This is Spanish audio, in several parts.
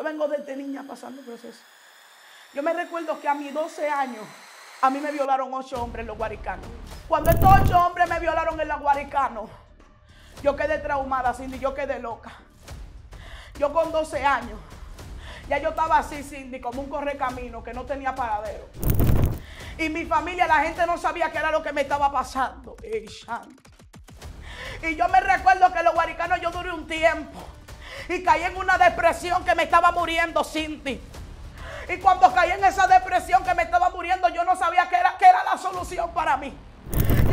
Yo vengo desde niña pasando proceso. Yo me recuerdo que a mis 12 años, a mí me violaron ocho hombres en los guaricanos. Cuando estos ocho hombres me violaron en los guaricanos, yo quedé traumada, Cindy, yo quedé loca. Yo con 12 años, ya yo estaba así, Cindy, como un correcamino que no tenía paradero. Y mi familia, la gente no sabía qué era lo que me estaba pasando. y yo me recuerdo que los guaricanos yo duré un tiempo y caí en una depresión que me estaba muriendo sin ti. Y cuando caí en esa depresión que me estaba muriendo, yo no sabía que era, que era la solución para mí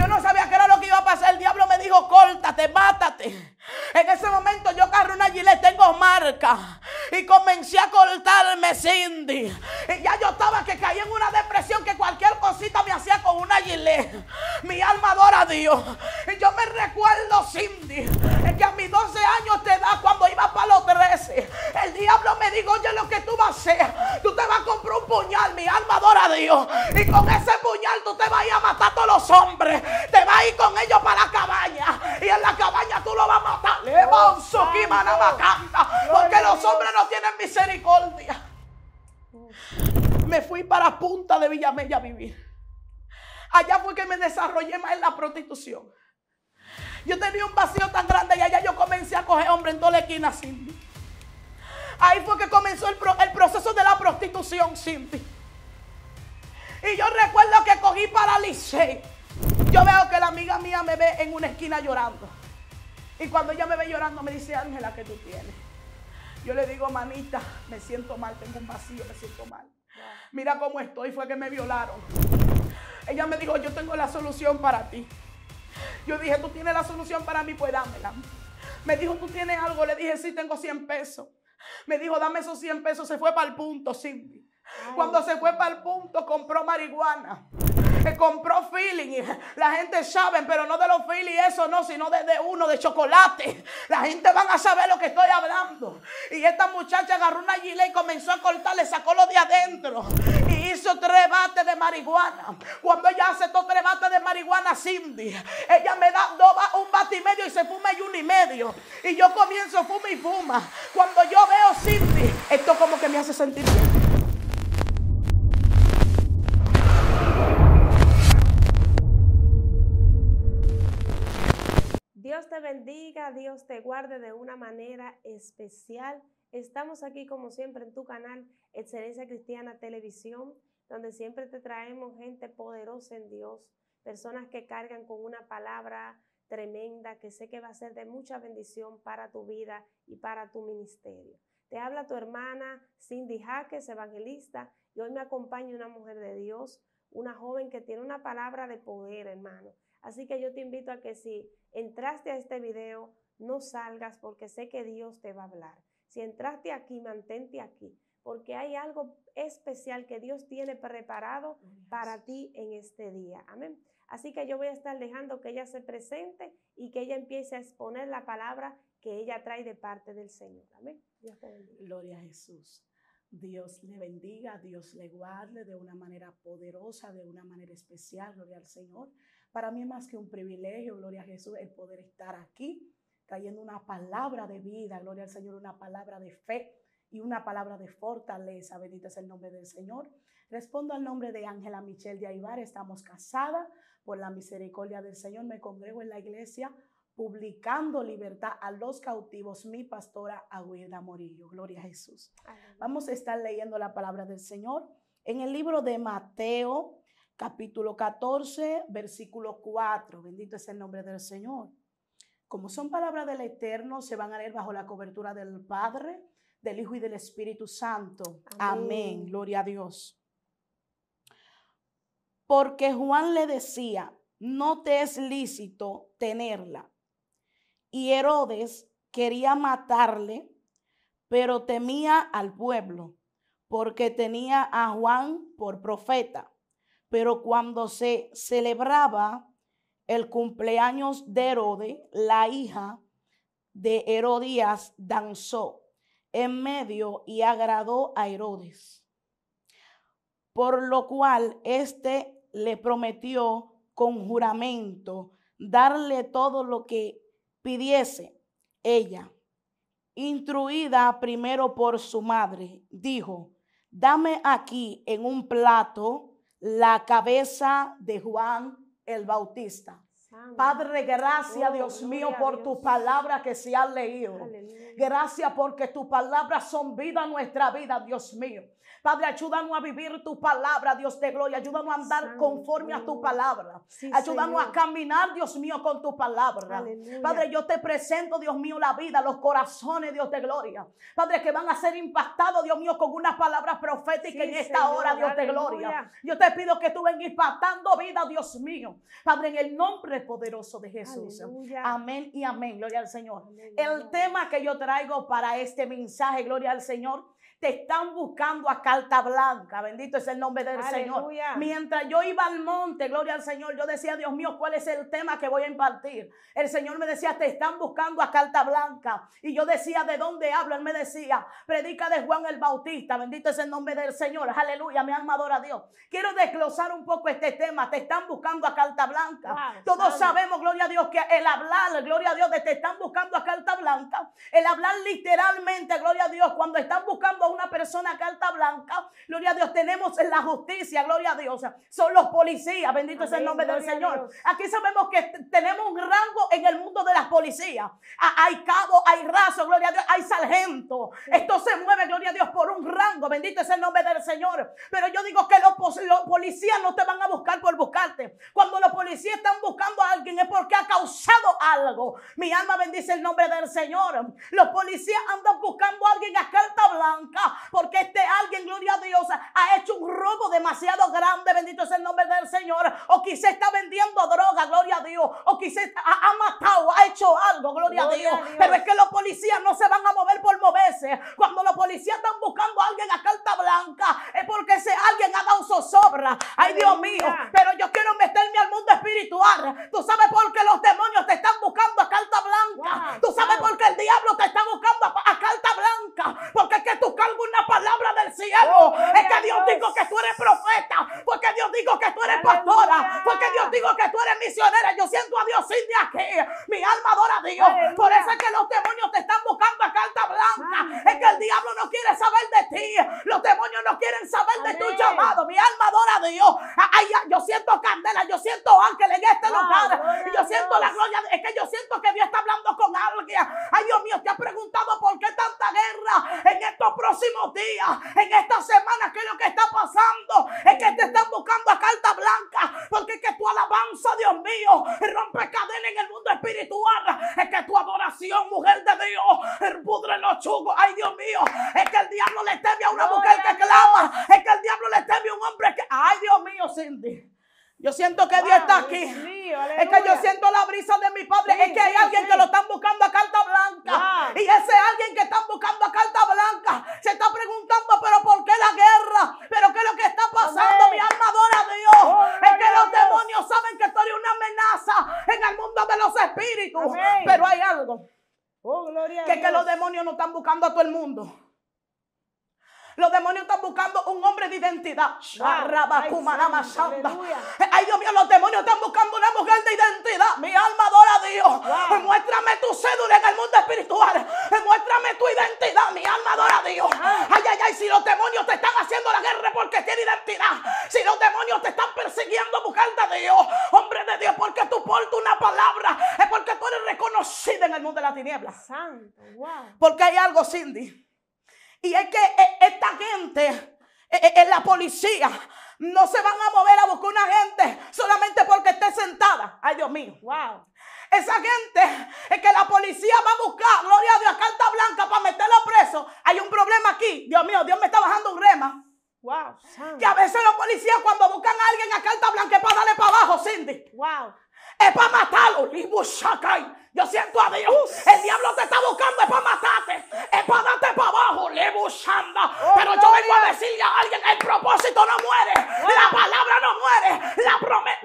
no sabía qué era lo que iba a pasar. El diablo me dijo, córtate, mátate. En ese momento yo cargo una gilet, tengo marca. Y comencé a cortarme, Cindy. Y ya yo estaba que caí en una depresión que cualquier cosita me hacía con una gilet. Mi alma adora a Dios. Y yo me recuerdo, Cindy, que a mis 12 años te da cuando iba para los 13. El diablo me dijo, oye, lo que tú vas a hacer, tú te vas a comprar un puñal. Mi alma adora a Dios. Y con ese puñal tú te vas a ir a matar a todos los hombres te vas a ir con ellos para la cabaña. Y en la cabaña tú lo vas a matar. Porque los hombres no tienen misericordia. Me fui para Punta de Villamella a vivir. Allá fue que me desarrollé más en la prostitución. Yo tenía un vacío tan grande y allá yo comencé a coger hombres en toda la esquina, Ahí fue que comenzó el, proceso de la prostitución, Cindy. Y yo recuerdo que cogí para Licey. Yo veo que la amiga mía me ve en una esquina llorando. Y cuando ella me ve llorando me dice, Ángela, ¿qué tú tienes? Yo le digo, manita, me siento mal, tengo un vacío, me siento mal. Mira cómo estoy, fue que me violaron. Ella me dijo, yo tengo la solución para ti. Yo dije, tú tienes la solución para mí, pues dámela. Me dijo, tú tienes algo, le dije, sí, tengo 100 pesos. Me dijo, dame esos 100 pesos, se fue para el punto, Cindy. Cuando se fue para el punto, compró marihuana compró feeling. La gente sabe, pero no de los feeling, eso no, sino de, uno, de chocolate. La gente van a saber lo que estoy hablando. Y esta muchacha agarró una gilet y comenzó a cortarle, sacó lo de adentro. Y hizo tres bates de marihuana. Cuando ella hace tres bates de marihuana, Cindy, ella me da un bate y medio y se fuma y uno y medio. Y yo comienzo fuma y fuma. Cuando yo veo Cindy, esto como que me hace sentir Dios te guarde de una manera especial. Estamos aquí como siempre en tu canal Excelencia Cristiana Televisión, donde siempre te traemos gente poderosa en Dios, personas que cargan con una palabra tremenda que sé que va a ser de mucha bendición para tu vida y para tu ministerio. Te habla tu hermana Cindy Jaques, evangelista, y hoy me acompaña una mujer de Dios, una joven que tiene una palabra de poder, hermano. Así que yo te invito a que si entraste a este video, no salgas porque sé que Dios te va a hablar. Si entraste aquí, mantente aquí, porque hay algo especial que Dios tiene preparado oh, para ti en este día. Amén. Así que yo voy a estar dejando que ella se presente y que ella empiece a exponer la palabra que ella trae de parte del Señor. Amén. Gloria a Jesús. Dios le bendiga, Dios le guarde de una manera poderosa, de una manera especial, gloria al Señor. Para mí es más que un privilegio, gloria a Jesús, el poder estar aquí trayendo una palabra de vida, gloria al Señor, una palabra de fe y una palabra de fortaleza. Bendito es el nombre del Señor. Respondo al nombre de Ángela Michelle de Aibar. Estamos casadas por la misericordia del Señor. Me congrego en la iglesia publicando libertad a los cautivos, mi pastora Agüida Morillo. Gloria a Jesús. Vamos a estar leyendo la palabra del Señor en el libro de Mateo, capítulo 14, versículo 4. Bendito es el nombre del Señor. Como son palabras del Eterno, se van a leer bajo la cobertura del Padre, del Hijo y del Espíritu Santo. Amén. Amén. Gloria a Dios. Porque Juan le decía, no te es lícito tenerla. Y Herodes quería matarle, pero temía al pueblo, porque tenía a Juan por profeta pero cuando se celebraba el cumpleaños de herodes la hija de Herodías danzó en medio y agradó a Herodes. Por lo cual éste le prometió con juramento darle todo lo que pidiese ella. Instruida primero por su madre, dijo, dame aquí en un plato la cabeza de Juan el Bautista. Padre, gracias, oh, Dios mío, por tu palabra que se ha leído. Gracias porque tus palabras son vida nuestra vida, Dios mío. Padre, ayúdanos a vivir tu palabra, Dios de gloria. Ayúdanos a andar conforme a tu palabra. Ayúdanos a caminar, Dios mío, con tu palabra. Padre, yo te presento, Dios mío, la vida, los corazones, Dios de gloria. Padre, que van a ser impactados, Dios mío, con unas palabras profética en esta hora, Dios de gloria. Yo te pido que tú vengas impactando vida, Dios mío. Padre, en el nombre de poderoso de Jesús. Amén y amén. Gloria al Señor. El tema que yo traigo para este mensaje, gloria al Señor, te están buscando a carta blanca. Bendito es el nombre del Señor. Mientras yo iba al monte, gloria al Señor, yo decía, Dios mío, ¿cuál es el tema que voy a impartir? El Señor me decía, te están buscando a carta blanca. Y yo decía, ¿de dónde hablo? Él me decía, predica de Juan el Bautista. Bendito es el nombre del Señor. Aleluya, mi alma adora a Dios. Quiero desglosar un poco este tema. Te están buscando a carta blanca. Todos sabemos, gloria a Dios, que el hablar, gloria a Dios, de te están buscando a carta blanca. El hablar literalmente, gloria a Dios, cuando están buscando una persona carta blanca. Gloria a Dios, tenemos la justicia, gloria a Dios. Son los policías, bendito es el nombre del Señor. Aquí sabemos que tenemos un rango en el mundo de las policías. Ah, hay cabo, hay raso, gloria a Dios, hay sargento. Esto se mueve, gloria a Dios, por un rango, bendito es el nombre del Señor. Pero yo digo que los, los policías no te van a buscar por buscarte. Cuando los policías están buscando a alguien es porque ha causado algo. Mi alma bendice el nombre del Señor. Los policías andan buscando a alguien a carta blanca porque este alguien, gloria a Dios, ha hecho un robo demasiado grande, bendito es el nombre del Señor, o quizá está vendiendo droga, gloria a Dios, o quizá ha, matado, ha hecho algo, gloria, a, Dios. pero es que los policías no se van a mover por moverse, cuando los policías están buscando a alguien a carta blanca, es porque ese alguien ha dado zozobra, ay Dios mío, pero yo quiero meterme al mundo espiritual, tú sabes por qué los demonios te están buscando a carta blanca, tú sabes por qué el diablo te está buscando a, a carta blanca, porque es que tu carta alguna palabra del cielo. Oh, es que Dios dijo que tú eres profeta. Porque Dios dijo que tú eres pastora. Porque Dios dijo que tú eres misionera. Yo siento a Dios sin de aquí. Mi alma adora a Dios. Por eso es que los demonios te están buscando a carta blanca. Es que el diablo no quiere saber de ti. Los demonios no quieren saber de tu llamado. Mi alma adora a Dios. Ay, yo siento candela. Yo siento ángeles en este ah, lugar. Yo siento la gloria. Es que yo siento que Dios está hablando con alguien. Ay, Dios mío, te ha preguntado próximos días, en esta semana, que es lo que está pasando, es que te están buscando a carta blanca, porque es que tu alabanza, Dios mío, rompe cadena en el mundo espiritual, es que tu adoración, mujer de Dios, pudre los chugos, ay Dios mío, es que el diablo le teme a una mujer que clama, es que siento que Dios está aquí. es que yo siento la brisa de mi Padre. es que hay alguien que lo están buscando a carta blanca. Y ese alguien que están buscando a carta blanca se está preguntando, pero ¿por qué la guerra? ¿Pero qué es lo que está pasando? Mi alma adora a Dios. Oh, es que los demonios saben que estoy una amenaza en el mundo de los espíritus. Pero hay algo. Oh, que, que los demonios no están buscando a todo el mundo. Los demonios están buscando un hombre de identidad. Ay, Dios mío, los demonios están buscando una mujer de identidad. Mi alma adora a Dios. Muéstrame tu cédula en el mundo espiritual. Muéstrame tu identidad. Mi alma adora a Dios. Ah. Ay, ay, ay, si los demonios te están haciendo la guerra porque tiene identidad. Si los demonios te están persiguiendo, mujer de Dios, hombre de Dios, porque tú portas una palabra. Es porque tú eres reconocida en el mundo de la tiniebla. Santo, Porque hay algo, Cindy y es que eh, esta gente, en eh, eh, la policía, no se van a mover a buscar una gente solamente porque esté sentada. Ay, Dios mío, wow. Esa gente es que la policía va a buscar, gloria a Dios, carta blanca para meterlo preso. Hay un problema aquí. Dios mío, Dios me está bajando un rema. Wow. Que a veces los policías cuando buscan a alguien a carta blanca es para darle para abajo, Cindy. Wow es para matarlo. Yo siento a Dios. El diablo te está buscando, es para matarte, es para darte para abajo. Pero yo vengo a decirle a alguien: el propósito no muere, la palabra no muere, la promesa.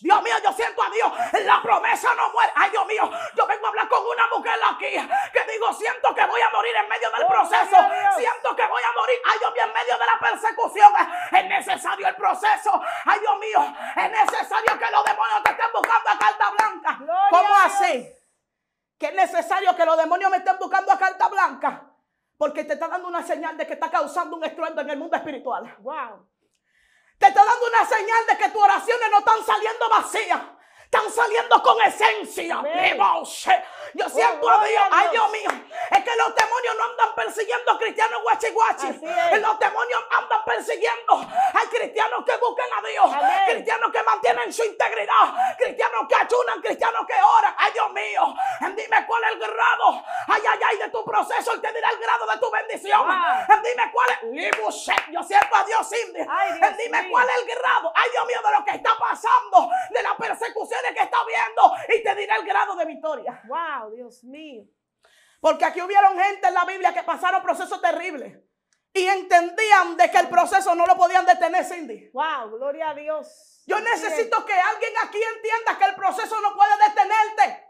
Dios mío, yo siento a Dios, la promesa no muere. Ay, Dios mío, yo vengo a hablar con una mujer aquí que digo: siento que voy a morir en medio del oh, proceso, siento que voy a morir. Ay, Dios mío, en medio de la persecución es necesario el proceso. Ay, Dios mío, es necesario que los demonios te estén buscando a carta blanca. ¿Cómo así? Que es necesario que los demonios me estén buscando a carta blanca. Porque te está dando una señal de que está causando un estruendo en el mundo espiritual. Te está dando una señal de que tus oraciones no están saliendo vacías. Están saliendo con esencia. Yo oh, siento a Dios ay Dios mío, es que los demonios no andan persiguiendo a cristianos guachi guachi. Los demonios andan persiguiendo Hay cristianos que buscan a Dios, cristianos que mantienen su integridad, cristianos que ayunan, cristianos que oran. Ay Dios mío, dime cuál es el grado, ay, ay, ay, de tu proceso, Y te dirá el grado de tu bendición. Dime cuál es, yo siento a Dios, Cindy. Dime cuál es el grado, ay Dios mío, de lo que está pasando, de las persecuciones que está viendo, y te dirá el grado de victoria. Wow. Dios mío. Porque aquí hubieron gente en la Biblia que pasaron procesos terribles y entendían de que el proceso no lo podían detener, Cindy. Wow, gloria a Dios. Yo necesito que alguien aquí entienda que el proceso no puede detenerte.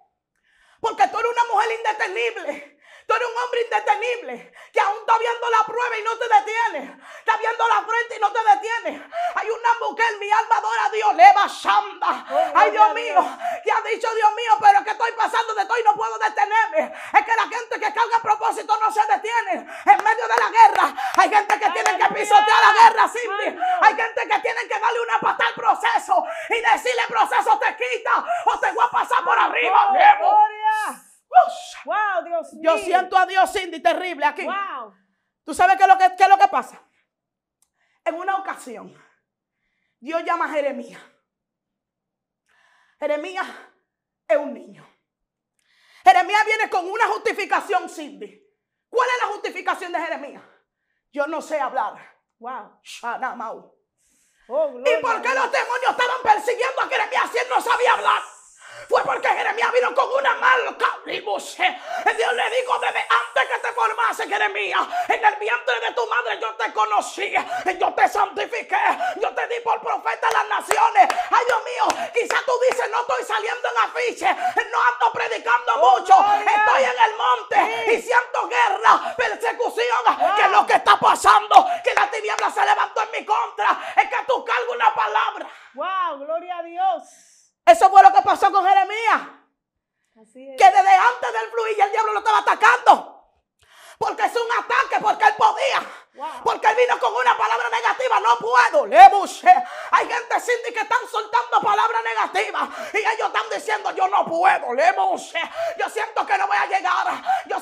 Porque tú eres una mujer indetenible. Tú eres un hombre indetenible que aún está viendo la prueba y no te detiene. Está viendo la frente y no te detiene. Hay una mujer, mi alma adora a Dios, leva chamba. Oh, Ay, Dios mío, que ha dicho Dios mío, pero es que estoy pasando de todo y no puedo detenerme. Es que la gente que carga propósito no se detiene en medio de la guerra. Hay gente que tiene que pisotear la guerra, Cindy. Hay gente que tiene que darle una patada al proceso y decirle, proceso te quita o te voy a pasar por arriba. viejo. Oh, yo siento a Dios, Cindy, terrible aquí. Wow. ¿Tú sabes qué es, lo que, lo que pasa? En una ocasión, Dios llama a Jeremías. Jeremías es un niño. Jeremías viene con una justificación, Cindy. ¿Cuál es la justificación de Jeremías? Yo no sé hablar. Wow. Oh, ¿Y por qué los demonios estaban persiguiendo a Jeremías si él no sabía hablar? fue porque Jeremías vino con una marca. Dios le dijo desde antes que te formase, Jeremías, en el vientre de tu madre yo te conocí, yo te santifiqué, yo te di por profeta a las naciones. Ay Dios mío, quizá tú dices, no estoy saliendo en afiche, no ando predicando oh, mucho, estoy en el monte y siento guerra, persecución, que es lo que está pasando, que la tiniebla se levantó en mi contra, es que tú cargas una palabra. ¡Wow! ¡Gloria a Dios! Eso fue lo que pasó con Jeremías. Que desde antes del fluir el diablo lo estaba atacando. Porque es un ataque, porque él podía. Porque él vino con una palabra negativa. No puedo. Le Hay gente Cindy que están soltando palabras negativas. Y ellos están diciendo, yo no puedo. Le Yo siento que no voy a llegar. Yo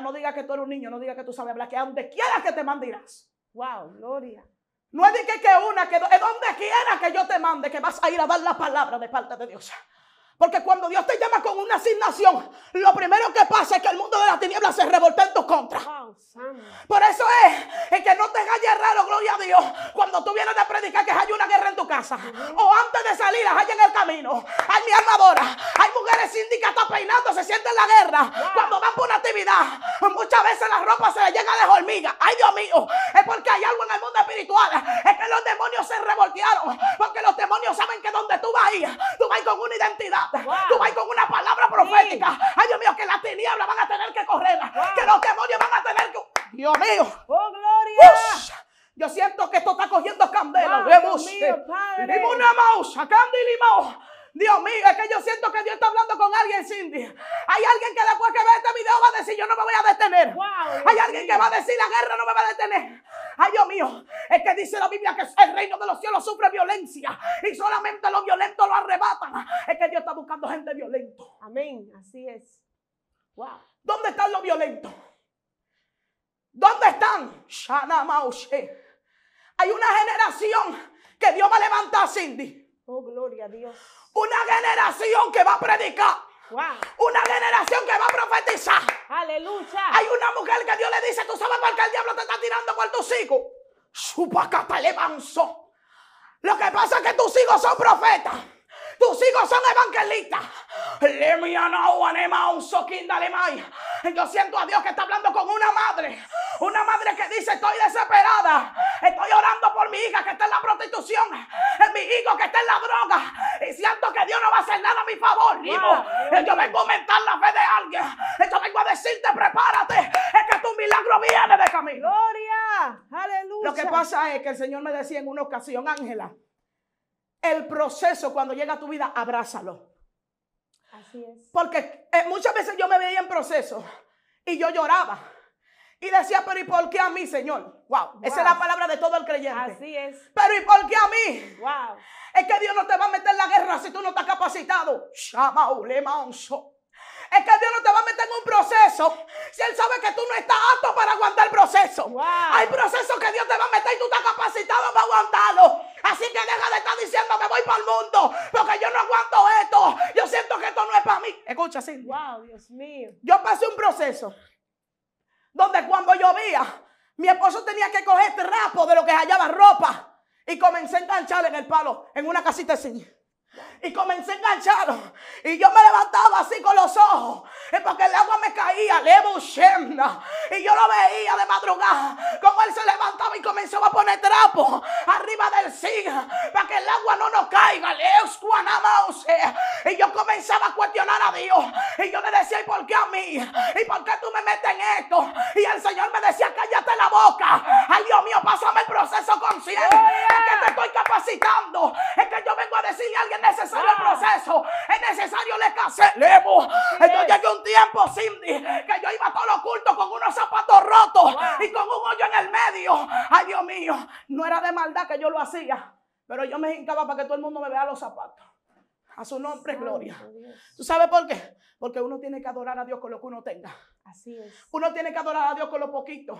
no digas que tú eres un niño, no diga que tú sabes hablar, que a donde quiera que te mande irás ¡Wow! Gloria. No es de que, una, que donde quiera que yo te mande, que vas a ir a dar la palabra de parte de Dios. Porque cuando Dios te llama con una asignación, lo primero que pasa es que el mundo de las tinieblas se revolta en tu contra. Por eso es, es que no te halles raro, gloria a Dios, cuando tú vienes a predicar que hay una guerra en tu casa. O antes de salir, hay en el camino. Hay mi armadora. Hay mujeres síndicas, peinando, se sienten en la guerra. Cuando van por una actividad, muchas veces la ropa se le llega de hormiga. Ay, Dios mío, es porque hay algo en el mundo espiritual. Es que los demonios se revoltearon. Porque los demonios saben que donde tú vas, tú vas con una identidad. Tú vas con una palabra profética. Ay, Dios mío, que las tinieblas van a tener que correr. Que los demonios van a tener Dios mío. Oh, yo siento que esto está cogiendo candela. Dios mío, eh, Una Dios mío, es que yo siento que Dios está hablando con alguien, Cindy. Hay alguien que después que ve este video va a decir, yo no me voy a detener. Hay alguien que va a decir, la guerra no me va a detener. Ay, Dios mío, es que dice la Biblia que el reino de los cielos sufre violencia y solamente los violentos lo arrebatan. Es que Dios está buscando gente violenta. Amén, así es. ¿Dónde están los violentos? ¿Dónde están? Hay una generación que Dios va a levantar, Cindy. Oh, gloria a Dios. Una generación que va a predicar. Wow. Una generación que va a profetizar. Aleluya. Hay una mujer que Dios le dice, tú sabes por qué el diablo te está tirando por tus hijos. Su te levantó. Lo que pasa es que tus hijos son profetas. Tus hijos son evangelistas. Yo siento a Dios que está hablando con una madre. Una madre que dice, estoy desesperada. Estoy orando por mi hija que está en la prostitución. Mi hijo que está en la droga. Y siento que Dios no va a hacer nada a mi favor. Yo vengo a aumentar la fe de alguien. Yo vengo a decirte, prepárate. Es que tu milagro viene de camino. Gloria. Aleluya. Lo que pasa es que el Señor me decía en una ocasión, Ángela, el proceso cuando llega a tu vida, abrázalo. Porque eh, muchas veces yo me veía en proceso y yo lloraba. Y decía, pero ¿y por qué a mí, Señor? Wow. Esa es la palabra de todo el creyente. Así es. Pero ¿y por qué a mí? Es que Dios no te va a meter en la guerra si tú no estás capacitado. Es que Dios no te va a meter en un proceso si Él sabe que tú no estás apto para aguantar el proceso. Hay procesos que Dios te va a meter y tú estás capacitado para aguantarlo. Así que deja de estar diciendo que voy para el mundo, porque yo no aguanto esto. Yo siento que esto no es para mí. Escucha, sí. Wow, Dios mío. Yo pasé un proceso donde cuando llovía, mi esposo tenía que coger trapos de lo que hallaba ropa y comencé a engancharle en el palo, en una casita así y comencé a enganchado. Y yo me levantaba así con los ojos, es porque el agua me caía, Y yo lo veía de madrugada, como él se levantaba y comenzaba a poner trapo arriba del siga, para que el agua no nos caiga, Y yo comenzaba a cuestionar a Dios. Y yo le decía, ¿y por qué a mí? ¿Y por qué tú me metes en esto? Y el Señor me decía, cállate la boca. Ay, Dios mío, pásame el proceso consciente. Es que te estoy capacitando. Es que yo vengo a decirle a alguien necesario necesario el ah. proceso, es necesario el Entonces llegué un tiempo, Cindy, que yo iba a todos los con unos zapatos rotos y con un hoyo en el medio. Ay, Dios mío, no era de maldad que yo lo hacía, pero yo me hincaba para que todo el mundo me vea los zapatos. A su nombre es gloria. ¿Tú sabes por qué? Porque uno tiene que adorar a Dios con lo que uno tenga. Así es. Uno tiene que adorar a Dios con lo poquito.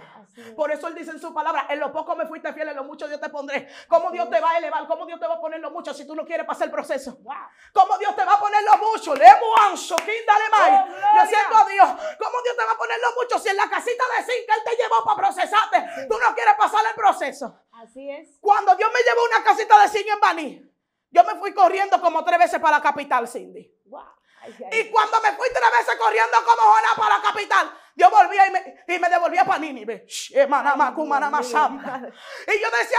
Por eso Él dice en su palabra, en lo poco me fuiste fiel, en lo mucho yo te pondré. ¿Cómo Dios te va a elevar? ¿Cómo Dios te va a poner lo mucho si tú no quieres pasar el proceso? ¿Cómo Dios te va a poner lo mucho? Le ancho, quíndale más. Oh, yo siento a Dios. ¿Cómo Dios te va a poner lo mucho si en la casita de zinc que Él te llevó para procesarte, tú no quieres pasar el proceso? Así es. Cuando Dios me llevó una casita de zinc en Baní, yo me fui corriendo como tres veces para la capital, Cindy. Y cuando me fui tres veces corriendo como Jonás para la capital, yo volvía y me, y me devolvía para Nínive. Eh, y yo decía,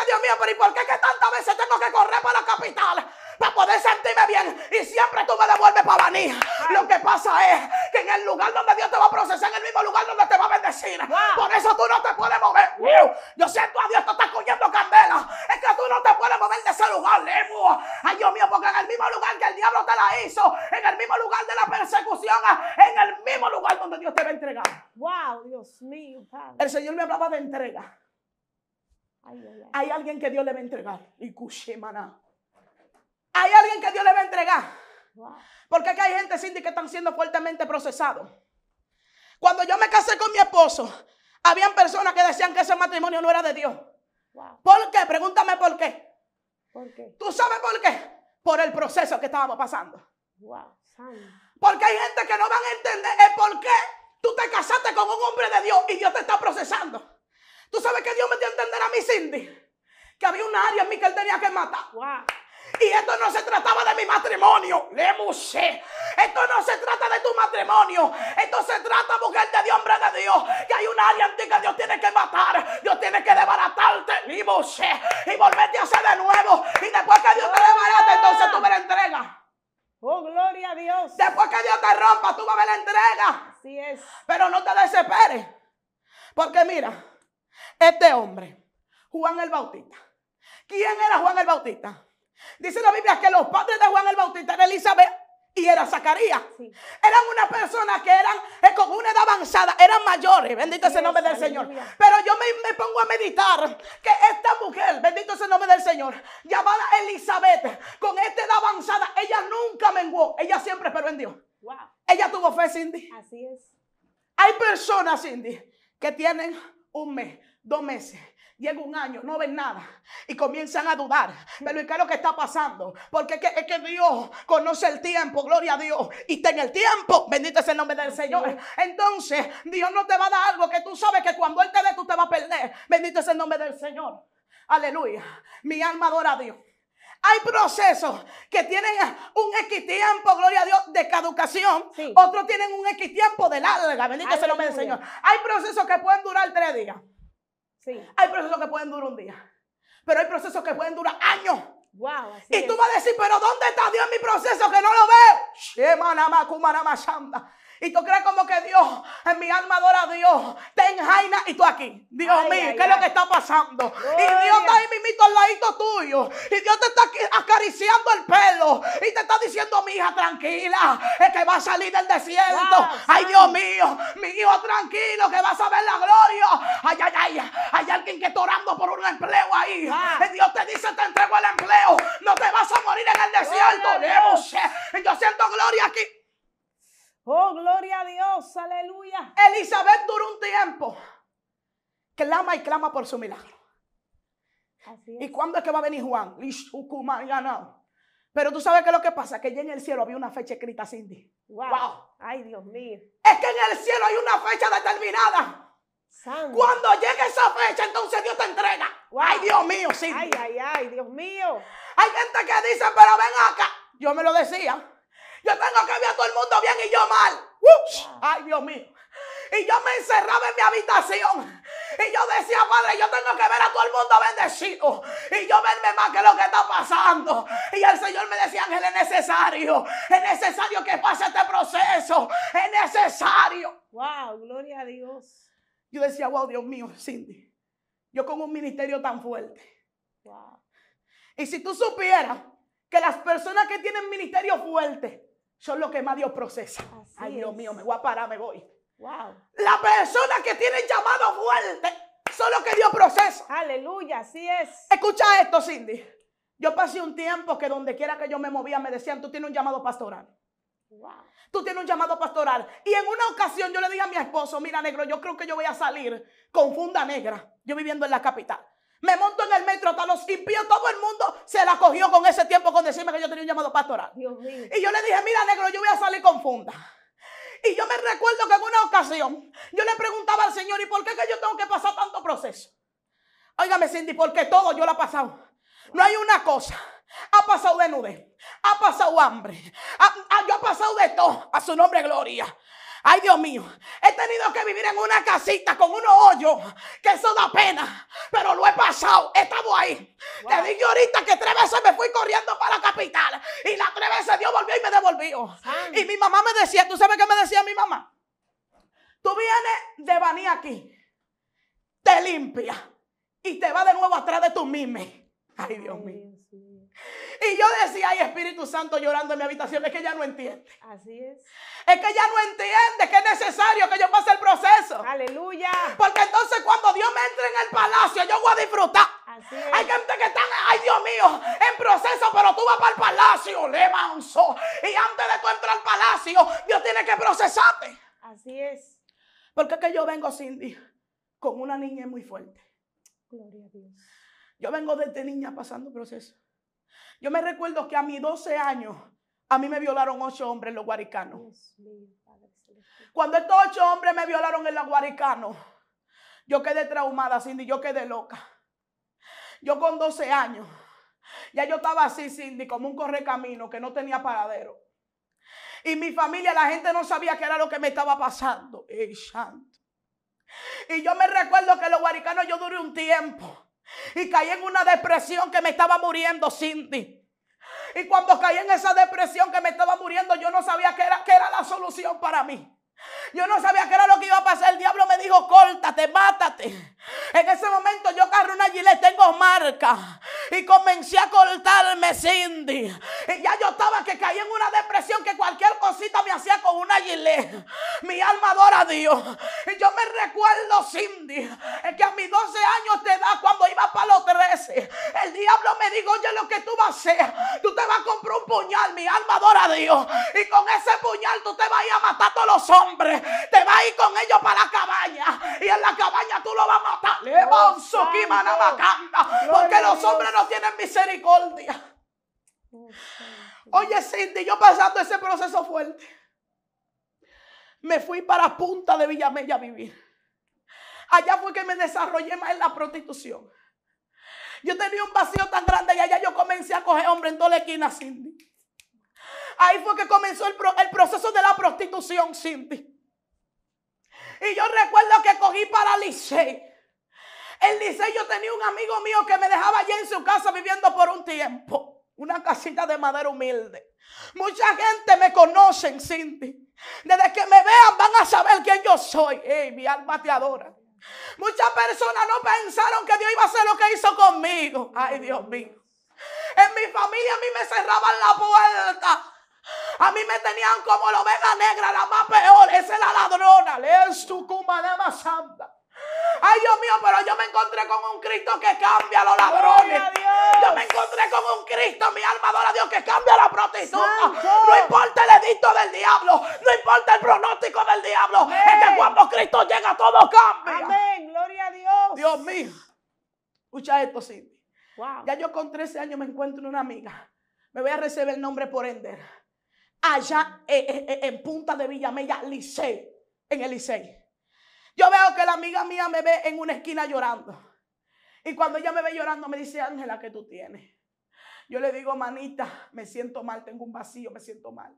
Dios mío, pero ¿y por qué que tantas veces tengo que correr para la capital? para poder sentirme bien. Y siempre tú me devuelves para venir. Lo que pasa es que en el lugar donde Dios te va a procesar, en el mismo lugar donde te va a bendecir. Por eso tú no te puedes mover. Yo siento a Dios, tú estás cogiendo candela. Es que tú no te puedes mover de ese lugar. Ay, Dios mío, porque en el mismo lugar que el diablo te la hizo, en el mismo lugar de la persecución, en el mismo lugar donde Dios te va a entregar. Wow, Dios mío, El Señor me hablaba de entrega. Hay alguien que Dios le va a entregar. Y hay alguien que Dios le va a entregar. Porque hay gente, Cindy, que están siendo fuertemente procesados. Cuando yo me casé con mi esposo, habían personas que decían que ese matrimonio no era de Dios. ¿Por qué? Pregúntame por qué. por qué. ¿Tú sabes por qué? Por el proceso que estábamos pasando. Porque hay gente que no van a entender el por qué tú te casaste con un hombre de Dios y Dios te está procesando. ¿Tú sabes que Dios me dio a entender a mí, Cindy? Que había un área en mí que él tenía que matar. Wow. Y esto no se trataba de mi matrimonio. Le Esto no se trata de tu matrimonio. Esto se trata, mujer de Dios, hombre de Dios. Que hay un área antigua que Dios tiene que matar. Dios tiene que desbaratarte. Y musé. Y volverte a hacer de nuevo. Y después que Dios te desbarate, entonces tú me la entregas. Oh, gloria a Dios. Después que Dios te rompa, tú me la entregas Así es. Pero no te desesperes. Porque mira, este hombre, Juan el Bautista. ¿Quién era Juan el Bautista? Dice la Biblia que los padres de Juan el Bautista eran Elizabeth y era Zacarías. Eran unas personas que eran eh, con una edad avanzada, eran mayores, bendito es el nombre del Señor. Pero yo me, pongo a meditar que esta mujer, bendito es el nombre del Señor, llamada Elizabeth, con esta edad avanzada, ella nunca menguó, ella siempre esperó en Dios. Ella tuvo fe, Cindy. Así es. Hay personas, Cindy, que tienen un mes, dos meses, llega un año, no ven nada y comienzan a dudar. Pero ¿qué es lo que está pasando? Porque es que, es que, Dios conoce el tiempo, gloria a Dios, y está en el tiempo, bendito es el nombre del Señor. Entonces, Dios no te va a dar algo que tú sabes que cuando Él te dé tú te vas a perder, bendito es el nombre del Señor. Aleluya, mi alma adora a Dios. Hay procesos que tienen eh, un X tiempo, gloria a Dios, de caducación. Otros tienen un X tiempo de larga. de la se lo me Señor. Hay procesos que pueden durar tres días. Sí. Hay procesos que pueden durar un día. Pero hay procesos que pueden durar años. Wow, y tú vas a decir, pero ¿dónde está Dios en mi proceso que no lo veo? Y tú crees como que Dios, en mi alma adora a Dios. Ten Jaina y tú aquí. Dios mío, ¿qué es lo que está pasando? Y Dios está ahí mimito al ladito tuyo. Y Dios te está acariciando el pelo. Y te está diciendo, mi hija, tranquila, es que va a salir del desierto. ay, Dios mío, mi hijo, tranquilo, que vas a ver la gloria. Ay, ay, ay, hay alguien que está orando por un empleo ahí. Y eh, Dios te dice, te entrego el empleo. No te vas a morir en el desierto. Y Yo siento gloria aquí. Oh, gloria a Dios, aleluya. Elizabeth duró un tiempo. Clama y clama por su milagro. ¿Y cuándo es que va a venir Juan? Pero tú sabes que lo que pasa, que ya en el cielo había una fecha escrita, Cindy. Wow. Ay, Dios mío. Es que en el cielo hay una fecha determinada. Cuando llegue esa fecha, entonces Dios te entrega. Ay, Dios mío, Cindy. Ay, ay, ay, Dios mío. Hay gente que dice, pero ven acá. Yo me lo decía. Yo tengo que ver a todo el mundo bien y yo mal. Ay, Dios mío. Y yo me encerraba en mi habitación. Y yo decía, Padre, yo tengo que ver a todo el mundo bendecido. Y yo verme más que lo que está pasando. Y el Señor me decía, Ángel, es necesario. Es necesario que pase este proceso. Es necesario. Wow, gloria a Dios. Yo decía, wow, Dios mío, Cindy. Yo con un ministerio tan fuerte. Y si tú supieras que las personas que tienen ministerio fuerte son los que más Dios procesa. Ay, Dios mío, me voy a parar, me voy. Wow. Las personas que tiene llamado fuerte son los que Dios procesa. Aleluya, así es. Escucha esto, Cindy. Yo pasé un tiempo que donde quiera que yo me movía me decían, tú tienes un llamado pastoral. Tú tienes un llamado pastoral. Y en una ocasión yo le dije a mi esposo, mira negro, yo creo que yo voy a salir con funda negra, yo viviendo en la capital. Me monto en el metro hasta los impíos. Todo el mundo se la cogió con ese tiempo con decirme que yo tenía un llamado pastoral. Y yo le dije, mira, negro, yo voy a salir con funda. Y yo me recuerdo que en una ocasión yo le preguntaba al Señor, ¿y por qué que yo tengo que pasar tanto proceso? Óigame, Cindy, porque todo yo lo he pasado. No hay una cosa. Ha pasado de desnudez, ha pasado hambre, yo ha pasado de todo. A su nombre, gloria. Ay, Dios mío, he tenido que vivir en una casita con unos hoyos, que eso da pena, pero lo he pasado, he estado ahí. Te dije ahorita que tres veces me fui corriendo para la capital y las tres veces Dios volvió y me devolvió. Y mi mamá me decía, ¿tú sabes qué me decía mi mamá? Tú vienes de Baní aquí, te limpia y te va de nuevo atrás de tu mimes. Ay, Dios mío. Y yo decía, hay Espíritu Santo llorando en mi habitación, es que ella no entiende. Así es. Es que ella no entiende que es necesario que yo pase el proceso. Aleluya. Porque entonces cuando Dios me entre en el palacio, yo voy a disfrutar. Así es. Hay gente que está, ay Dios mío, en proceso, pero tú vas para el palacio, le manso. Y antes de tú entrar al palacio, Dios tiene que procesarte. Así es. Porque es que yo vengo, Cindy, con una niña muy fuerte. Gloria a Dios. Yo vengo desde niña pasando proceso. Yo me recuerdo que a mis 12 años, a mí me violaron ocho hombres en los guaricanos. Cuando estos ocho hombres me violaron en los guaricanos, yo quedé traumada, Cindy, yo quedé loca. Yo con 12 años, ya yo estaba así, Cindy, como un correcamino que no tenía paradero. Y mi familia, la gente no sabía qué era lo que me estaba pasando. Y yo me recuerdo que los guaricanos yo duré un tiempo. Y caí en una depresión que me estaba muriendo, Cindy. Y cuando caí en esa depresión que me estaba muriendo, yo no sabía qué era, era la solución para mí. Yo no sabía qué era lo que iba a pasar. El diablo me dijo, córtate, mátate. En ese momento yo agarré una gilet, tengo marca. Y comencé a cortarme, Cindy. Y ya yo estaba que caí en una depresión que cualquier cosita me hacía con una gilet. Mi alma adora a Dios. Y yo me recuerdo, Cindy, que a mis 12 años de edad, cuando iba para los 13, el diablo me dijo, oye, lo que tú vas a hacer, tú te vas a comprar un puñal, mi alma adora a Dios. Y con ese puñal tú te vas a ir a matar a todos los hombres. Te vas a ir con ellos para la cabaña. Y en la cabaña tú porque los hombres no tienen misericordia. Oye, Cindy, yo pasando ese proceso fuerte, me fui para Punta de Villamella a vivir. Allá fue que me desarrollé más en la prostitución. Yo tenía un vacío tan grande y allá yo comencé a coger hombres en toda la Cindy. Ahí fue que comenzó el, el proceso de la prostitución, Cindy. Y yo recuerdo que cogí para Licey. Él dice yo tenía un amigo mío que me dejaba allí en su casa viviendo por un tiempo. Una casita de madera humilde. Mucha gente me conoce, Cindy. Desde que me vean van a saber quién yo soy. Ey, mi alma te adora. Muchas personas no pensaron que Dios iba a hacer lo que hizo conmigo. Ay, Dios mío. En mi familia a mí me cerraban la puerta. A mí me tenían como la oveja negra, la más peor. Esa es la ladrona. Es tu cuma de santa. Ay, Dios mío, pero yo me encontré con un Cristo que cambia a los ladrones. yo me encontré con un Cristo, mi alma adora a Dios, que cambia la prostituta. No importa el edicto del diablo, no importa el pronóstico del diablo. Es que cuando Cristo llega, todo cambia. Amén, gloria a Dios. Dios mío. Escucha esto, Cindy. Ya yo con 13 años me encuentro En una amiga. Me voy a recibir el nombre por Ender. Allá eh, eh, eh, en Punta de Villamella, Licey. En el Licey. Yo veo que la amiga mía me ve en una esquina llorando. Y cuando ella me ve llorando, me dice, Ángela, ¿qué tú tienes? Yo le digo, manita, me siento mal, tengo un vacío, me siento mal.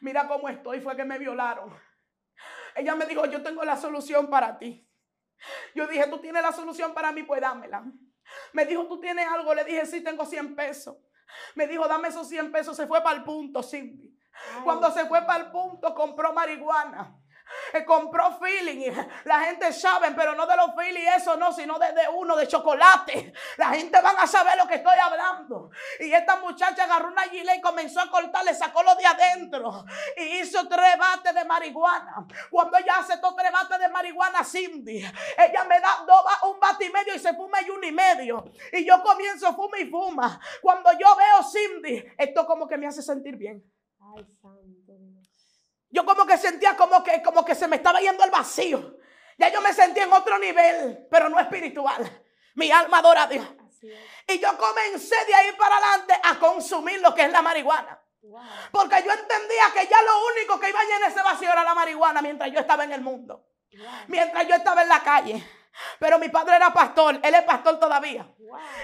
Mira cómo estoy, fue que me violaron. Ella me dijo, yo tengo la solución para ti. Yo dije, tú tienes la solución para mí, pues dámela. Me dijo, tú tienes algo. Le dije, sí, tengo 100 pesos. Me dijo, dame esos 100 pesos. Se fue para el punto, Cindy. Cuando se fue para el punto, compró marihuana. Que compró feeling. La gente sabe, pero no de los feeling, eso no, sino de, uno, de chocolate. La gente van a saber lo que estoy hablando. Y esta muchacha agarró una gilet y comenzó a cortar, le sacó lo de adentro y hizo tres bates de marihuana. Cuando ella aceptó tres bates de marihuana, Cindy, ella me da un bate y medio y se fuma y uno y medio. Y yo comienzo a fuma y fuma. Cuando yo veo Cindy, esto como que me hace sentir bien. Ay, yo como que sentía como que, como que se me estaba yendo el vacío. Ya yo me sentía en otro nivel, pero no espiritual. Mi alma adora a Dios. Y yo comencé de ahí para adelante a consumir lo que es la marihuana. Porque yo entendía que ya lo único que iba a llenar ese vacío era la marihuana mientras yo estaba en el mundo. Mientras yo estaba en la calle. Pero mi padre era pastor, él es pastor todavía.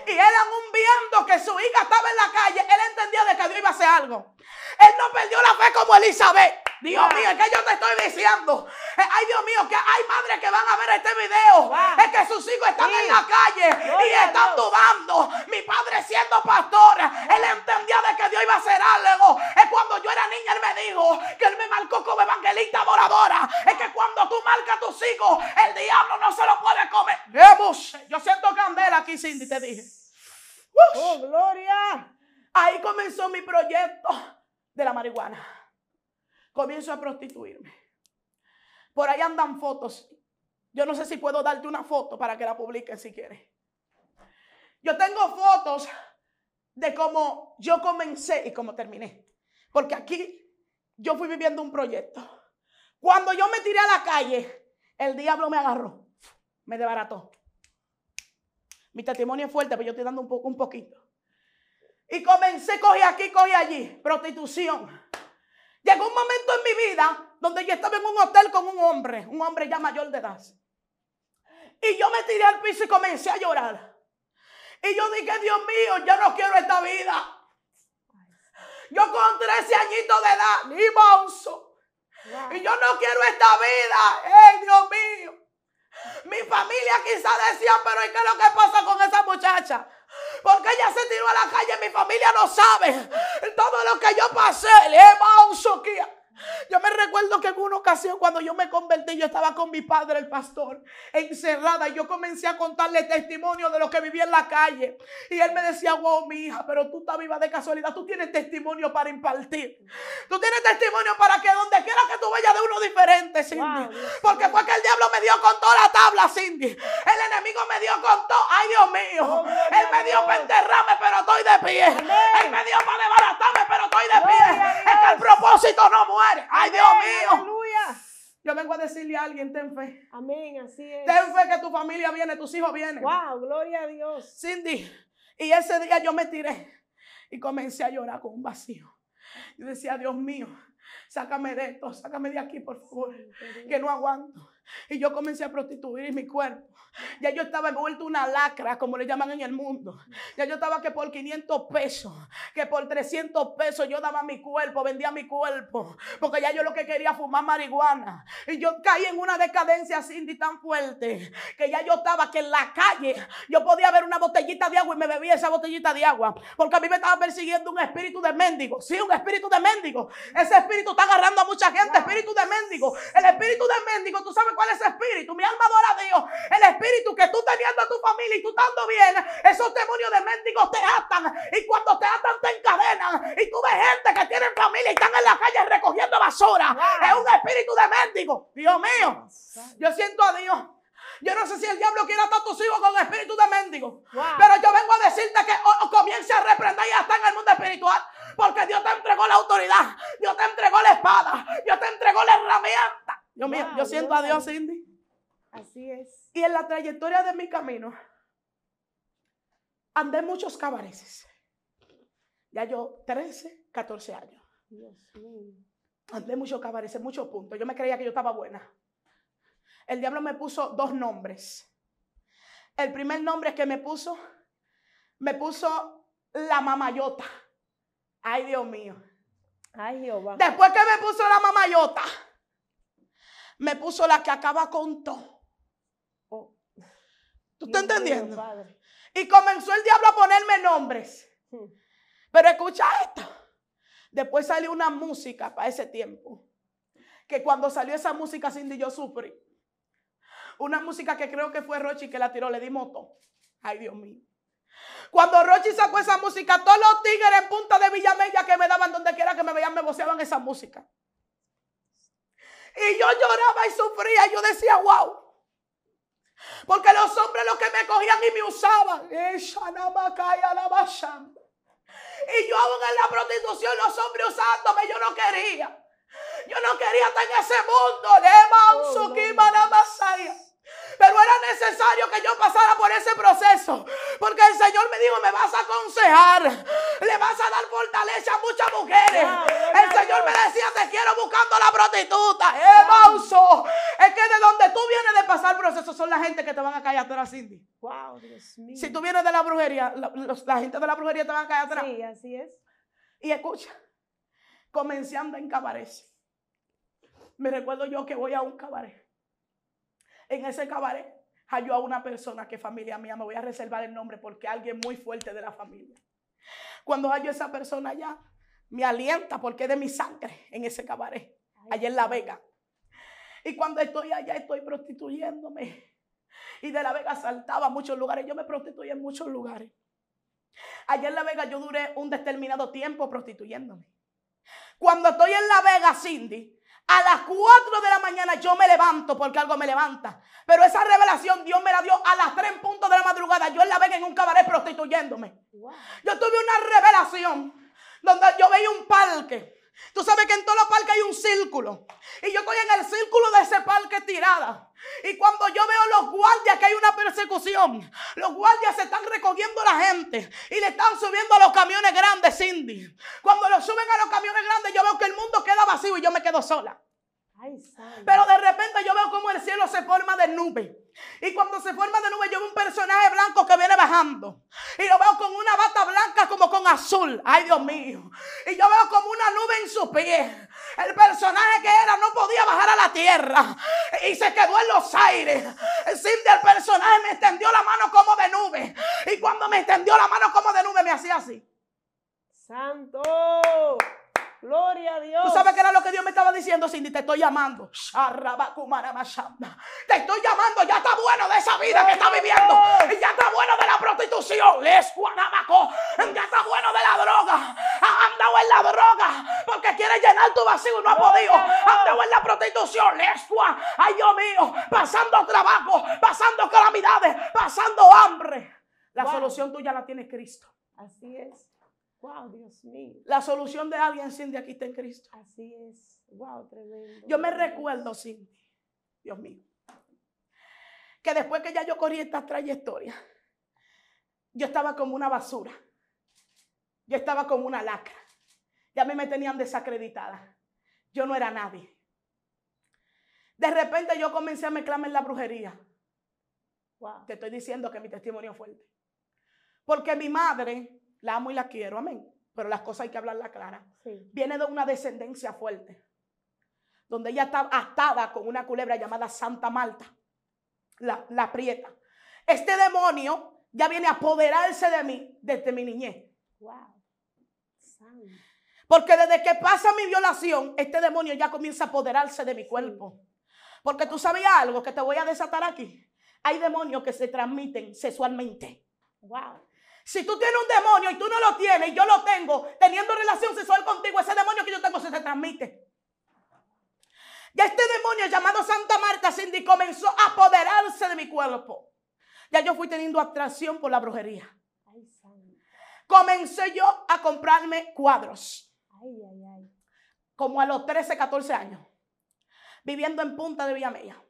Y él aún viendo que su hija estaba en la calle, él entendía de que Dios iba a hacer algo. Él no perdió la fe como Elizabeth. Dios ah. mío, es que yo te estoy diciendo. Eh, ay, Dios mío, que hay madres que van a ver este video. Es que sus hijos están en la calle y están dudando. Mi padre siendo pastor, él entendía de que Dios iba a hacer algo. Es cuando yo era niña, él me dijo que él me marcó como evangelista adoradora. Es que cuando tú marcas a tus hijos, el diablo no se lo puede comer. Yo siento candela aquí, Cindy, te dije. ¡Oh, gloria! Ahí comenzó mi proyecto de la marihuana comienzo a prostituirme. Por ahí andan fotos. Yo no sé si puedo darte una foto para que la publiques si quieres. Yo tengo fotos de cómo yo comencé y cómo terminé. Porque aquí yo fui viviendo un proyecto. Cuando yo me tiré a la calle, el diablo me agarró, me debarató Mi testimonio es fuerte, pero yo estoy dando un, poco, un poquito. Y comencé, cogí aquí, cogí allí, prostitución Llegó un momento en mi vida donde yo estaba en un hotel con un hombre, un hombre ya mayor de edad. Y yo me tiré al piso y comencé a llorar. Y yo dije, Dios mío, yo no quiero esta vida. Yo con 13 añitos de edad, ni bonzo. Y yo no quiero esta vida. ¡Ey, Dios mío! Mi familia quizá decía, pero ¿y qué es lo que pasa con esa muchacha? Porque ella se tiró a la calle, mi familia no sabe todo lo que yo pasé. Le yo me recuerdo que en una ocasión cuando yo me convertí, yo estaba con mi padre, el pastor, encerrada y yo comencé a contarle testimonio de lo que vivía en la calle. Y él me decía, wow, mi hija, pero tú estás viva de casualidad, tú tienes testimonio para impartir. Tú tienes testimonio para que donde quiera que tú vayas de uno diferente, Cindy. Porque fue que el diablo me dio con toda la tabla, Cindy. El enemigo me dio con todo, ay Dios mío. Oh, él me dio para enterrarme, pero estoy de pie. Él me dio para desbaratarme, pero estoy de pie. Es que el propósito no muere. ¡Ay, Dios mío! Yo vengo a decirle a alguien, ten fe. Amén, así es. Ten fe que tu familia viene, tus hijos vienen. ¡Wow! Gloria a Dios. Cindy, y ese día yo me tiré y comencé a llorar con un vacío. Yo decía, Dios mío, sácame de esto, sácame de aquí, por favor, que no aguanto. Y yo comencé a prostituir mi cuerpo. Ya yo estaba envuelto una lacra, como le llaman en el mundo. Ya yo estaba que por 500 pesos, que por 300 pesos yo daba mi cuerpo, vendía mi cuerpo. Porque ya yo lo que quería fumar marihuana. Y yo caí en una decadencia, Cindy, tan fuerte. Que ya yo estaba que en la calle yo podía ver una botellita de agua y me bebía esa botellita de agua. Porque a mí me estaba persiguiendo un espíritu de mendigo. Sí, un espíritu de mendigo. Ese espíritu está agarrando a mucha gente. Espíritu de mendigo. El espíritu de mendigo, tú sabes cuál es ese espíritu. Mi alma adora a Dios. El espíritu que tú teniendo a tu familia y tú estando bien, esos demonios de mendigos te atan. Y cuando te atan, te encadenan. Y tú ves gente que tiene familia y están en la calle recogiendo basura. Es un espíritu de mendigo. Dios mío, yo siento a Dios. Yo no sé si el diablo quiere atar a tus hijos con espíritu de mendigo. Pero yo vengo a decirte que o, oh, oh, comience a reprender y hasta en el mundo espiritual. Porque Dios te entregó la autoridad. Dios te entregó la espada. Dios te entregó la herramienta yo siento a Dios, Cindy. Así es. Y en la trayectoria de mi camino, andé muchos cabareces. Ya yo, 13, 14 años. Andé muchos cabareces, muchos puntos. Yo me creía que yo estaba buena. El diablo me puso dos nombres. El primer nombre que me puso, me puso la mamayota. Ay, Dios mío. Ay, Jehová. Después que me puso la mamayota me puso la que acaba con todo. Oh. ¿Tú estás entendiendo? y comenzó el diablo a ponerme nombres. Hmm. Pero escucha esto. Después salió una música para ese tiempo. Que cuando salió esa música, Cindy, yo sufrí. Una música que creo que fue Rochi que la tiró, le di moto. Ay, Dios mío. Cuando Rochi sacó esa música, todos los tigres en punta de Villamella que me daban donde quiera que me veían, me voceaban esa música. Y yo lloraba y sufría. Yo decía, wow. Porque los hombres los que me cogían y me usaban. Y yo aún en la prostitución, los hombres usándome, yo no quería. Yo no quería estar en ese mundo. Oh, Pero era necesario que yo pasara por ese proceso. Porque el Señor me dijo, me vas a aconsejar. Le vas a dar fortaleza a muchas mujeres te quiero buscando la prostituta. Eh, es que de donde tú vienes de pasar procesos son la gente que te van a callar atrás, Cindy. ¡Wow, Si tú vienes de la brujería, la, gente de la brujería te van a callar atrás. Sí, así es. Y escucha, comenzando en cabarets. Me recuerdo yo que voy a un cabaret. En ese cabaret halló a una persona que familia mía, me voy a reservar el nombre porque alguien muy fuerte de la familia. Cuando halló esa persona allá, me alienta porque es de mi sangre en ese cabaret, allá en La Vega. Y cuando estoy allá estoy prostituyéndome. Y de La Vega saltaba a muchos lugares. Yo me prostituí en muchos lugares. Allá en La Vega yo duré un determinado tiempo prostituyéndome. Cuando estoy en La Vega, Cindy, a las 4 de la mañana yo me levanto porque algo me levanta. Pero esa revelación Dios me la dio a las 3 puntos punto de la madrugada. Yo en la vega en un cabaret prostituyéndome. Yo tuve una revelación donde yo veía un parque. Tú sabes que en todos los parques hay un círculo. Y yo estoy en el círculo de ese parque tirada. Y cuando yo veo los guardias que hay una persecución, los guardias se están recogiendo a la gente y le están subiendo a los camiones grandes, Cindy. Cuando lo suben a los camiones grandes, yo veo que el mundo queda vacío y yo me quedo sola. Pero de repente yo veo como el cielo se forma de nube. Y cuando se forma de nube, yo veo un personaje blanco que viene bajando. Y lo veo con una bata blanca como con azul. Ay, Dios mío. Y yo veo como una nube en sus pies. El personaje que era no podía bajar a la tierra. Y se quedó en los aires. El Sin del personaje me extendió la mano como de nube. Y cuando me extendió la mano como de nube, me hacía así. Santo. Gloria a Dios. ¿Tú sabes qué era lo que Dios me estaba diciendo, Cindy? Te estoy llamando. Te estoy llamando. Ya está bueno de esa vida que está viviendo. Ya está bueno de la prostitución. Ya está bueno de la droga. Ha andado en la droga porque quiere llenar tu vacío y no ha podido. Has andado en la prostitución. Ay, Dios mío. Pasando trabajo, pasando calamidades, pasando hambre. La solución tuya la tiene Cristo. Así es. Wow, Dios mío. La solución de alguien, Cindy, aquí está en Cristo. Así es. Wow, tremendo. Yo me recuerdo, Cindy, Dios mío, que después que ya yo corrí esta trayectoria, yo estaba como una basura. Yo estaba como una lacra. Ya a mí me tenían desacreditada. Yo no era nadie. De repente yo comencé a mezclarme en la brujería. Te estoy diciendo que mi testimonio es fuerte. Porque mi madre la amo y la quiero, amén. Pero las cosas hay que hablarla clara. Viene de una descendencia fuerte, donde ella está atada con una culebra llamada Santa Marta, la, la aprieta. Este demonio ya viene a apoderarse de mí desde mi niñez. Wow. Porque desde que pasa mi violación, este demonio ya comienza a apoderarse de mi cuerpo. Porque tú sabías algo que te voy a desatar aquí. Hay demonios que se transmiten sexualmente. Wow. Si tú tienes un demonio y tú no lo tienes y yo lo tengo, teniendo relación sexual contigo, ese demonio que yo tengo se te transmite. Ya este demonio llamado Santa Marta Cindy comenzó a apoderarse de mi cuerpo. Ya yo fui teniendo atracción por la brujería. Comencé yo a comprarme cuadros. Como a los 13, 14 años. Viviendo en Punta de Mella.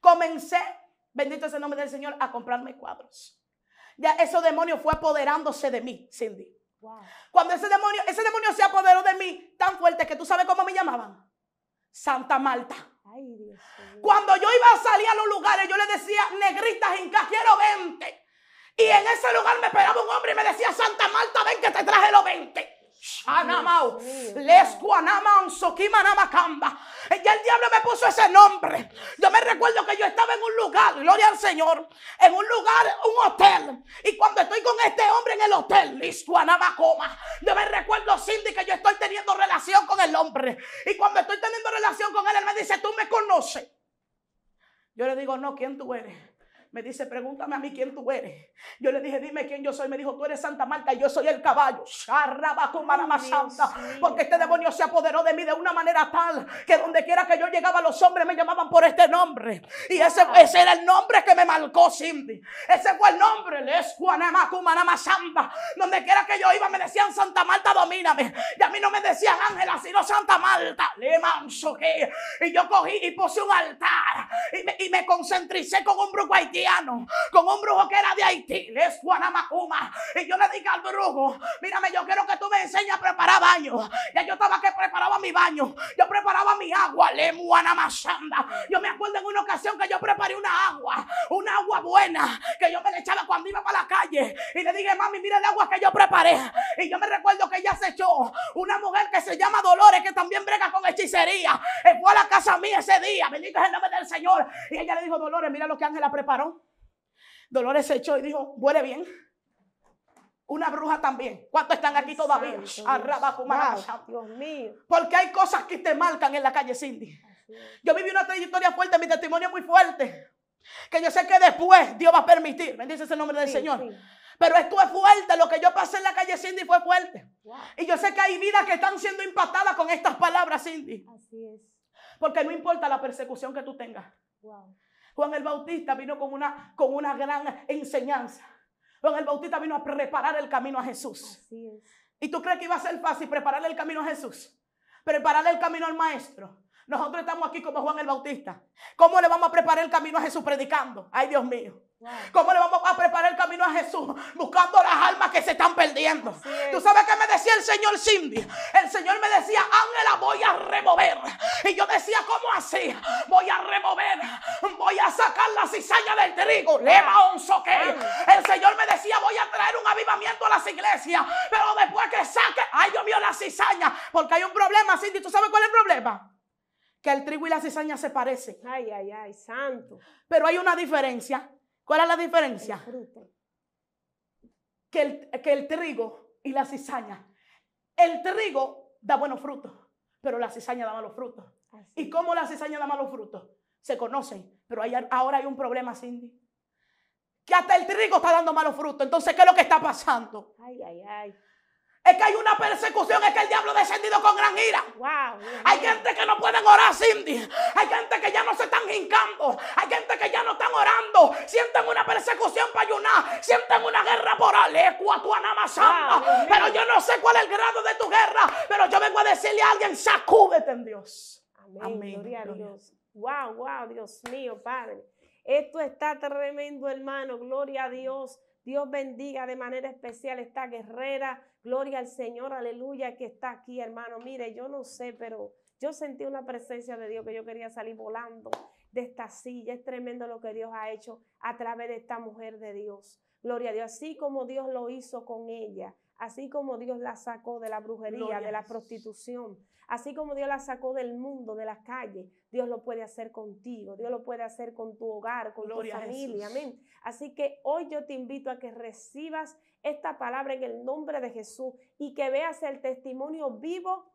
Comencé, bendito es el nombre del Señor, a comprarme cuadros ya ese demonio fue apoderándose de mí, Cindy. Cuando ese demonio, ese demonio se apoderó de mí tan fuerte que tú sabes cómo me llamaban. Santa Marta. Cuando yo iba a salir a los lugares, yo le decía, negrita, casa, quiero 20. Y en ese lugar me esperaba un hombre y me decía, Santa Marta, ven que te traje los 20. Ya el diablo me puso ese nombre. Yo me recuerdo que yo estaba en un lugar, gloria al Señor, en un lugar, un hotel. Y cuando estoy con este hombre en el hotel, coma. Yo me recuerdo, Cindy, que yo estoy teniendo relación con el hombre. Y cuando estoy teniendo relación con él, él me dice, tú me conoces. Yo le digo, no, ¿quién tú eres? Me dice, pregúntame a mí quién tú eres. Yo le dije, dime quién yo soy. Me dijo, tú eres Santa Marta y yo soy el caballo. Santa. Porque este demonio se apoderó de mí de una manera tal que donde quiera que yo llegaba, los hombres me llamaban por este nombre. Y ese, era el nombre que me marcó Cindy. Ese fue el nombre. Santa. Donde quiera que yo iba, me decían Santa Marta, domíname. Y a mí no me decían Ángela, sino Santa Marta. Le manso que. Y yo cogí y puse un altar. Y me, y concentricé con un brujo haití con un brujo que era de Haití, les Guanamacuma. Y yo le dije al brujo, mírame, yo quiero que tú me enseñes a preparar baño. Ya yo estaba que preparaba mi baño, yo preparaba mi agua, le Guanamasanda. Yo me acuerdo en una ocasión que yo preparé una agua, una agua buena, que yo me la echaba cuando iba para la calle. Y le dije, mami, mira el agua que yo preparé. Y yo me recuerdo que ella se echó una mujer que se llama Dolores, que también brega con hechicería. Eh, fue a la casa mía ese día, bendito es el nombre del Señor. Y ella le dijo, Dolores, mira lo que Ángela preparó. Dolores se echó y dijo, huele bien. Una bruja también. ¿Cuántos están aquí todavía? Dios mío. Porque hay cosas que te marcan en la calle, Cindy. Yo viví una trayectoria fuerte, mi testimonio es muy fuerte. Que yo sé que después Dios va a permitir. Bendice ese nombre del Señor. Pero esto es fuerte. Lo que yo pasé en la calle Cindy fue fuerte. Y yo sé que hay vidas que están siendo impactadas con estas palabras, Cindy. Así es. Porque no importa la persecución que tú tengas. Wow. Juan el Bautista vino con una, con una gran enseñanza. Juan el Bautista vino a preparar el camino a Jesús. ¿Y tú crees que iba a ser fácil prepararle el camino a Jesús? Prepararle el camino al Maestro. Nosotros estamos aquí como Juan el Bautista. ¿Cómo le vamos a preparar el camino a Jesús predicando? Ay, Dios mío. ¿Cómo le vamos a preparar el camino a Jesús? Buscando las almas que se están perdiendo. ¿Tú sabes qué me decía el Señor Cindy? El Señor me decía, Ángela, voy a remover. Y yo decía, ¿cómo así? Voy a remover. Voy a sacar la cizaña del trigo. Lema un que. El Señor me decía, voy a traer un avivamiento a las iglesias. Pero después que saque, ay Dios mío, la cizaña. Porque hay un problema, Cindy. ¿Tú sabes cuál es el problema? que el trigo y la cizaña se parecen. Ay, ay, ay, santo. Pero hay una diferencia. ¿Cuál es la diferencia? Que el, trigo y la cizaña. El trigo da buenos frutos, pero la cizaña da malos frutos. ¿Y cómo la cizaña da malos frutos? Se conocen, pero ahora hay un problema, Cindy. Que hasta el trigo está dando malos frutos. Entonces, ¿qué es lo que está pasando? Ay, ay, ay. Es que hay una persecución, es que el diablo ha descendido con gran ira. Wow, hay gente que no pueden orar, Cindy. Hay gente que ya no se están hincando. Hay gente que ya no están orando. Sienten una persecución para ayunar. Sienten una guerra por Alecu, a tu pero yo no sé cuál es el grado de tu guerra. Pero yo vengo a decirle a alguien: sacúdete en Dios. Amén. gloria a Dios. Wow, wow, Dios mío, Padre. Esto está tremendo, hermano. Gloria a Dios. Dios bendiga de manera especial esta guerrera. Gloria al Señor, aleluya, que está aquí, hermano. Mire, yo no sé, pero yo sentí una presencia de Dios que yo quería salir volando de esta silla. Es tremendo lo que Dios ha hecho a través de esta mujer de Dios. Gloria a Dios, así como Dios lo hizo con ella, así como Dios la sacó de la brujería, de la prostitución, así como Dios la sacó del mundo, de las calles, Dios lo puede hacer contigo, Dios lo puede hacer con tu hogar, con tu familia, amén. Así que hoy yo te invito a que recibas esta palabra en el nombre de Jesús y que veas el testimonio vivo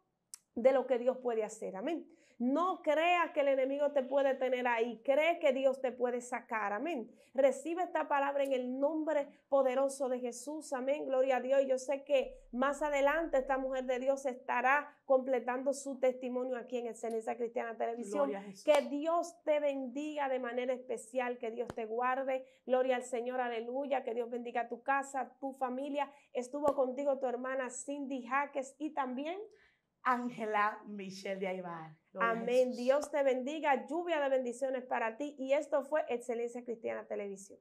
de lo que Dios puede hacer. Amén. No creas que el enemigo te puede tener ahí. Cree que Dios te puede sacar. Amén. Recibe esta palabra en el nombre poderoso de Jesús. Amén. Gloria a Dios. Yo sé que más adelante esta mujer de Dios estará completando su testimonio aquí en Excelencia Cristiana Televisión. Que Dios te bendiga de manera especial. Que Dios te guarde. Gloria al Señor. Aleluya. Que Dios bendiga tu casa, tu familia. Estuvo contigo tu hermana Cindy Jaques y también Ángela Michelle de Aybar. Amén. Dios te bendiga. Lluvia de bendiciones para ti. Y esto fue Excelencia Cristiana Televisión.